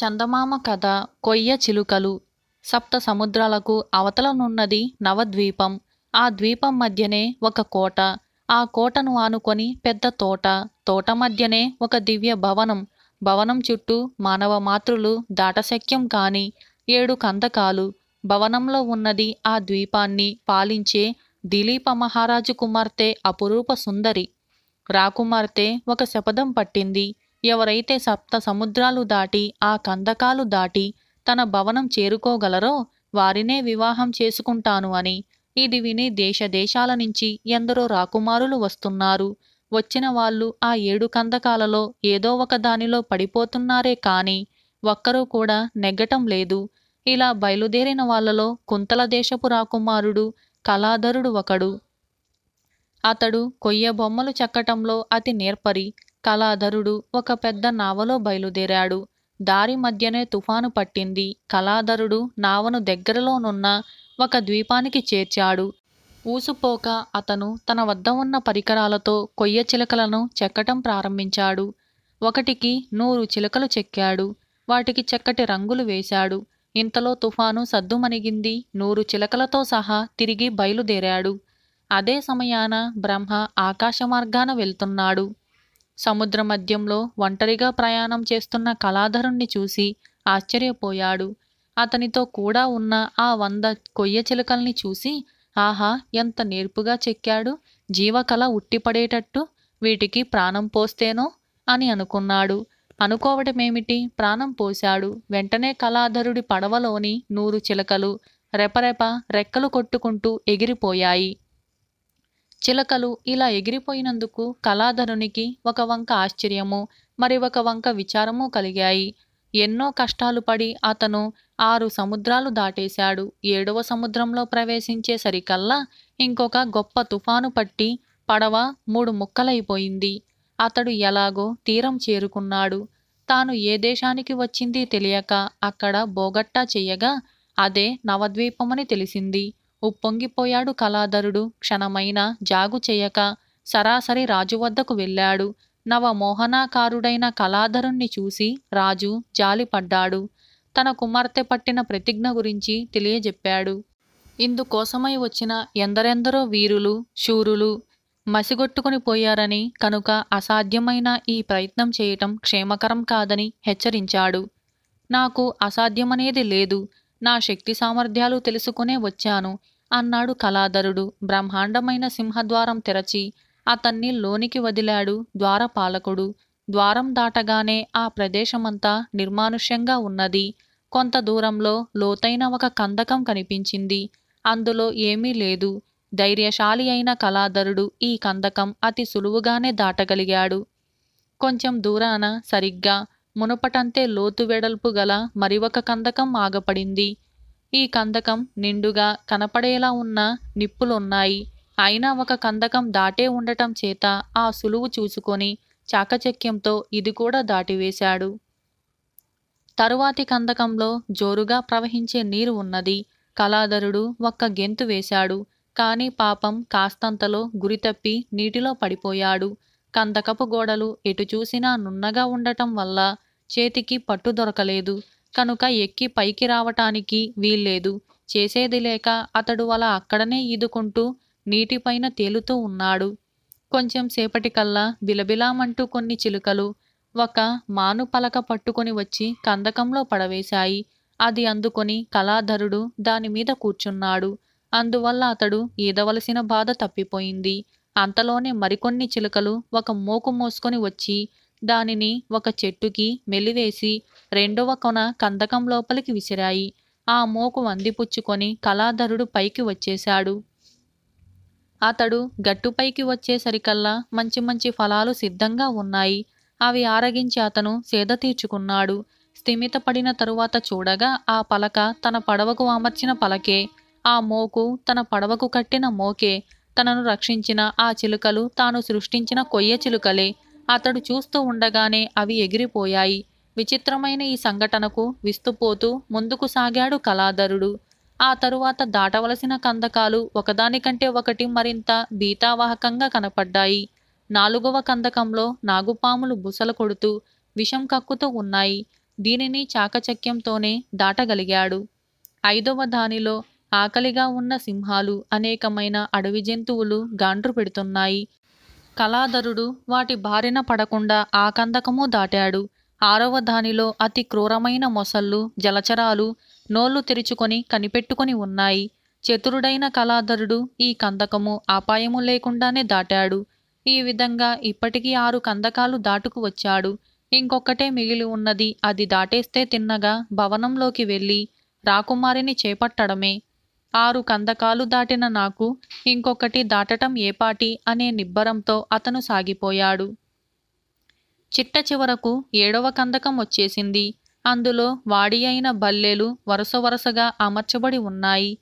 చందమామ కథ కొయ్య చిలుకలు సప్త సముద్రాలకు అవతలనున్నది నవద్వీపం ఆ ద్వీపం మధ్యనే ఒక కోట ఆ కోటను ఆనుకొని పెద్ద తోట తోట మధ్యనే ఒక దివ్య భవనం భవనం చుట్టూ మానవ మాతృలు దాటశక్యం కాని ఏడు కందకాలు భవనంలో ఉన్నది ఆ ద్వీపాన్ని పాలించే దిలీప మహారాజు కుమార్తె అపురూప సుందరి రాకుమార్తె ఒక శపథం పట్టింది ఎవరైతే సప్త సముద్రాలు దాటి ఆ కందకాలు దాటి తన భవనం చేరుకోగలరో వారినే వివాహం చేసుకుంటాను అని ఇది విని దేశదేశాల నుంచి ఎందరో రాకుమారులు వస్తున్నారు వచ్చిన వాళ్ళు ఆ ఏడు కందకాలలో ఏదో ఒక దానిలో పడిపోతున్నారే కాని ఒక్కరూ కూడా నెగ్గటం లేదు ఇలా బయలుదేరిన వాళ్లలో కుంతల దేశపు రాకుమారుడు కళాధరుడు ఒకడు అతడు కొయ్య బొమ్మలు చెక్కటంలో అతి నేర్పరి కళాధరుడు ఒక పెద్ద నావలో బయలుదేరాడు దారి మధ్యనే తుఫాను పట్టింది కళాధరుడు నావను దగ్గరలోనున్న ఒక ద్వీపానికి చేర్చాడు ఊసుపోక అతను తన వద్ద ఉన్న పరికరాలతో కొయ్య చిలకలను చెక్కటం ప్రారంభించాడు ఒకటికి నూరు చిలకలు చెక్కాడు వాటికి చక్కటి రంగులు వేశాడు ఇంతలో తుఫాను సద్దుమణిగింది నూరు చిలకలతో సహా తిరిగి బయలుదేరాడు అదే సమయాన బ్రహ్మ ఆకాశ మార్గాన వెళ్తున్నాడు సముద్ర మధ్యంలో ఒంటరిగా ప్రయాణం చేస్తున్న కళాధరుణ్ణి చూసి ఆశ్చర్యపోయాడు అతనితో కూడా ఉన్న ఆ వంద కొయ్య చిలుకల్ని చూసి ఆహా ఎంత నేర్పుగా చెక్కాడు జీవకళ ఉట్టిపడేటట్టు వీటికి ప్రాణం పోస్తేనో అని అనుకున్నాడు అనుకోవటమేమిటి ప్రాణం పోశాడు వెంటనే కళాధరుడి పడవలోని నూరు చిలకలు రెపరెప రెక్కలు కొట్టుకుంటూ ఎగిరిపోయాయి చిలకలు ఇలా ఎగిరిపోయినందుకు కళాధరునికి ఒక వంక ఆశ్చర్యము మరి ఒక వంక విచారము కలిగాయి ఎన్నో కష్టాలు పడి అతను ఆరు సముద్రాలు దాటేశాడు ఏడవ సముద్రంలో ప్రవేశించేసరికల్లా ఇంకొక గొప్ప తుఫాను పట్టి పడవ మూడు ముక్కలైపోయింది అతడు ఎలాగో తీరం చేరుకున్నాడు తాను ఏ దేశానికి వచ్చింది తెలియక అక్కడ బోగట్టా చెయ్యగా అదే నవద్వీపమని తెలిసింది ఉప్పొంగిపోయాడు కళాధరుడు క్షణమైన జాగు చేయక సరాసరి రాజు వద్దకు వెళ్ళాడు నవమోహనాకారుడైన కళాధరుణ్ణి చూసి రాజు జాలిపడ్డాడు తన కుమార్తె పట్టిన ప్రతిజ్ఞ గురించి తెలియజెప్పాడు ఇందుకోసమై వచ్చిన ఎందరెందరో వీరులు శూరులు మసిగొట్టుకుని పోయారని కనుక అసాధ్యమైన ఈ ప్రయత్నం చేయటం క్షేమకరం కాదని హెచ్చరించాడు నాకు అసాధ్యమనేది లేదు నా శక్తి సామర్థ్యాలు తెలుసుకునే వచ్చాను అన్నాడు కళాధరుడు బ్రహ్మాండమైన సింహద్వారం తెరచి అతన్ని లోనికి వదిలాడు ద్వారపాలకుడు ద్వారం దాటగానే ఆ ప్రదేశమంతా నిర్మానుష్యంగా ఉన్నది కొంత దూరంలో లోతైన ఒక కందకం కనిపించింది అందులో ఏమీ లేదు ధైర్యశాలి అయిన కళాధరుడు ఈ కందకం అతి సులువుగానే దాటగలిగాడు కొంచెం దూరాన సరిగ్గా మునుపటంతే లోతు వెడల్పు గల మరి ఒక కందకం ఆగపడింది ఈ కందకం నిండుగా కనపడేలా ఉన్న నిప్పులున్నాయి అయినా ఒక కందకం దాటే ఉండటం చేత ఆ సులువు చూసుకొని చాకచక్యంతో ఇది కూడా దాటివేశాడు తరువాతి కందకంలో జోరుగా ప్రవహించే నీరు ఉన్నది కళాధరుడు ఒక్క గెంతు వేశాడు కాని పాపం కాస్తంతలో గురితప్పి నీటిలో పడిపోయాడు కందకపు గోడలు ఎటు చూసినా నున్నగా ఉండటం వల్ల చేతికి పట్టు దొరకలేదు కనుక ఎక్కి పైకి రావటానికి వీల్లేదు చేసేది లేక అతడు అలా అక్కడనే ఈదుకుంటూ నీటిపైన తేలుతూ ఉన్నాడు కొంచెం సేపటికల్లా బిలబిలామంటూ కొన్ని చిలుకలు ఒక మాను పలక పట్టుకొని వచ్చి కందకంలో పడవేశాయి అది అందుకొని కళాధరుడు దానిమీద కూర్చున్నాడు అందువల్ల అతడు ఈదవలసిన బాధ తప్పిపోయింది అంతలోనే మరికొన్ని చిలుకలు ఒక మోకు మోసుకొని వచ్చి దానిని ఒక చెట్టుకి మెలివేసి రెండవ కొన కందకం లోపలికి విసిరాయి ఆ మోకు వందిపుచ్చుకొని కళాధరుడు పైకి వచ్చేశాడు అతడు గట్టుపైకి వచ్చేసరికల్లా మంచి మంచి ఫలాలు సిద్ధంగా ఉన్నాయి అవి ఆరగించి అతను సేద తీర్చుకున్నాడు స్థిమితపడిన తరువాత చూడగా ఆ పలక తన పడవకు అమర్చిన పలకే ఆ మోకు తన పడవకు కట్టిన మోకే తనను రక్షించిన ఆ చిలుకలు తాను సృష్టించిన కొయ్య చిలుకలే అతడు చూస్తూ ఉండగానే అవి ఎగిరిపోయాయి విచిత్రమైన ఈ సంఘటనకు విస్తుపోతూ ముందుకు సాగాడు కళాధరుడు ఆ తరువాత దాటవలసిన కందకాలు ఒకదానికంటే ఒకటి మరింత భీతావాహకంగా కనపడ్డాయి నాలుగవ కందకంలో నాగుపాములు బుసలు కొడుతూ విషం కక్కుతూ ఉన్నాయి దీనిని చాకచక్యంతోనే దాటగలిగాడు ఐదవ దానిలో ఆకలిగా ఉన్న సింహాలు అనేకమైన అడవి జంతువులు గాండ్రు పెడుతున్నాయి కళాధరుడు వాటి బారిన పడకుండా ఆకందకము దాటాడు ఆరవ దానిలో అతి క్రూరమైన మొసళ్ళు జలచరాలు నోళ్లు తెరుచుకొని కనిపెట్టుకొని ఉన్నాయి చతురుడైన కళాధరుడు ఈ కందకము అపాయము లేకుండానే దాటాడు ఈ విధంగా ఇప్పటికీ ఆరు కందకాలు దాటుకు వచ్చాడు ఇంకొకటే మిగిలి ఉన్నది అది దాటేస్తే తిన్నగా భవనంలోకి వెళ్ళి రాకుమారిని చేపట్టడమే ఆరు కందకాలు దాటిన నాకు ఇంకొకటి దాటటం ఏపాటి అనే నిబ్బరంతో అతను సాగిపోయాడు చిట్ట చివరకు ఏడవ కందకం వచ్చేసింది అందులో వాడి అయిన బల్లెలు వరుస వరుసగా అమర్చబడి ఉన్నాయి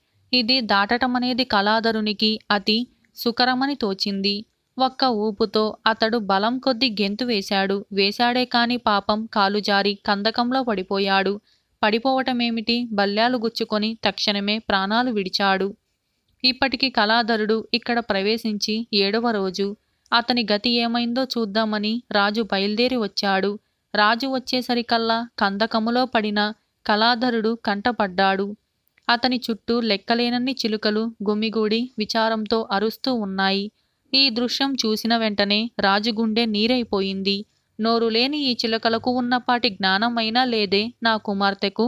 ఇది దాటటమనేది కళాధరునికి అతి సుకరమని తోచింది ఒక్క ఊపుతో అతడు బలం కొద్ది గెంతు వేశాడు వేశాడే కాని పాపం కాలుజారి కందకంలో పడిపోయాడు పడిపోవటమేమిటి బల్యాలు గుచ్చుకొని తక్షణమే ప్రాణాలు విడిచాడు ఇప్పటికీ కళాధరుడు ఇక్కడ ప్రవేశించి ఏడవ రోజు అతని గతి ఏమైందో చూద్దామని రాజు బయలుదేరి వచ్చాడు రాజు వచ్చేసరికల్లా కందకములో పడిన కళాధరుడు కంటపడ్డాడు అతని చుట్టూ లెక్కలేనన్ని చిలుకలు గుమ్మిగూడి విచారంతో అరుస్తూ ఉన్నాయి ఈ దృశ్యం చూసిన వెంటనే రాజుగుండె నీరైపోయింది నోరు లేని ఈ చిలకలకు ఉన్నపాటి జ్ఞానమైనా లేదే నా కుమార్తెకు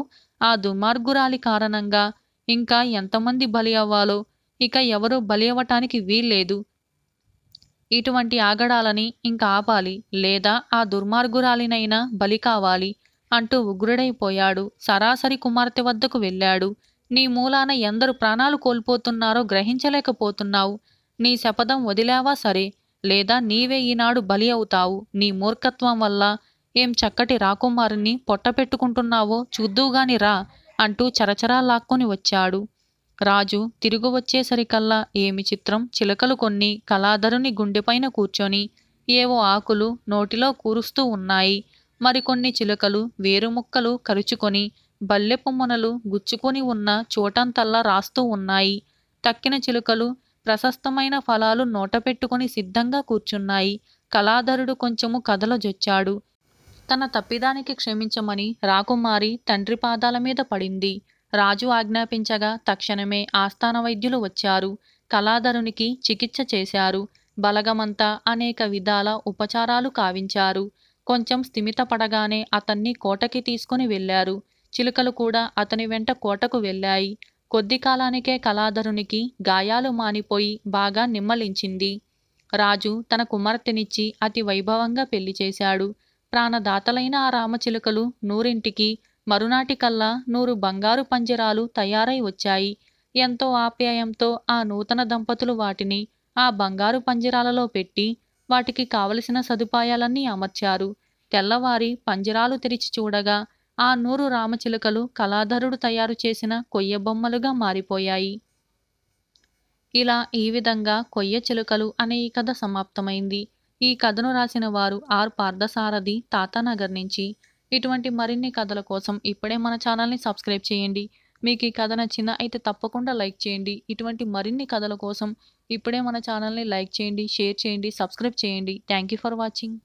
ఆ దుర్మార్గురాలి కారణంగా ఇంకా ఎంతమంది బలి అవ్వాలో ఇక ఎవరూ బలి అవ్వటానికి వీల్లేదు ఇటువంటి ఆగడాలని ఇంకా ఆపాలి లేదా ఆ దుర్మార్గురాలినైనా బలి కావాలి అంటూ ఉగ్రుడైపోయాడు సరాసరి కుమార్తె వద్దకు వెళ్ళాడు నీ మూలాన ఎందరు ప్రాణాలు కోల్పోతున్నారో గ్రహించలేకపోతున్నావు నీ శపథం వదిలావా సరే లేదా నీవే ఈనాడు బలి అవుతావు నీ మూర్ఖత్వం వల్ల ఏం చక్కటి రాకుమారుని పొట్టపెట్టుకుంటున్నావో చూద్దూగాని రా అంటూ చరచరా లాక్కొని వచ్చాడు రాజు తిరుగు వచ్చేసరికల్లా ఏమి చిత్రం చిలకలు కొన్ని కళాధరుని గుండెపైన కూర్చొని ఏవో ఆకులు నోటిలో కూరుస్తూ ఉన్నాయి మరికొన్ని వేరు వేరుముక్కలు కరుచుకొని బల్లెపు మునలు గుచ్చుకొని ఉన్న చోటంతల్లా రాస్తూ ఉన్నాయి తక్కిన చిలుకలు ప్రశస్తమైన ఫలాలు నోటపెట్టుకుని సిద్ధంగా కూర్చున్నాయి కళాధరుడు కొంచెము జొచ్చాడు తన తప్పిదానికి క్షమించమని రాకుమారి తండ్రి పాదాల మీద పడింది రాజు ఆజ్ఞాపించగా తక్షణమే ఆస్థాన వైద్యులు వచ్చారు కళాధరునికి చికిత్స చేశారు బలగమంతా అనేక విధాల ఉపచారాలు కావించారు కొంచెం స్థిమితపడగానే అతన్ని కోటకి తీసుకుని వెళ్లారు చిలుకలు కూడా అతని వెంట కోటకు వెళ్ళాయి కొద్ది కాలానికే కళాధరునికి గాయాలు మానిపోయి బాగా నిమ్మలించింది రాజు తన కుమార్తెనిచ్చి అతి వైభవంగా పెళ్లి చేశాడు ప్రాణదాతలైన ఆ రామచిలుకలు నూరింటికి మరునాటికల్లా నూరు బంగారు పంజరాలు తయారై వచ్చాయి ఎంతో ఆప్యాయంతో ఆ నూతన దంపతులు వాటిని ఆ బంగారు పంజరాలలో పెట్టి వాటికి కావలసిన సదుపాయాలన్నీ అమర్చారు తెల్లవారి పంజరాలు తెరిచి చూడగా ఆ నూరు రామచిలుకలు కళాధరుడు తయారు చేసిన కొయ్య బొమ్మలుగా మారిపోయాయి ఇలా ఈ విధంగా కొయ్య చిలుకలు అనే ఈ కథ సమాప్తమైంది ఈ కథను రాసిన వారు ఆర్ పార్థసారథి తాతానగర్ నుంచి ఇటువంటి మరిన్ని కథల కోసం ఇప్పుడే మన ఛానల్ని సబ్స్క్రైబ్ చేయండి మీకు ఈ కథ నచ్చిన అయితే తప్పకుండా లైక్ చేయండి ఇటువంటి మరిన్ని కథల కోసం ఇప్పుడే మన ఛానల్ని లైక్ చేయండి షేర్ చేయండి సబ్స్క్రైబ్ చేయండి థ్యాంక్ ఫర్ వాచింగ్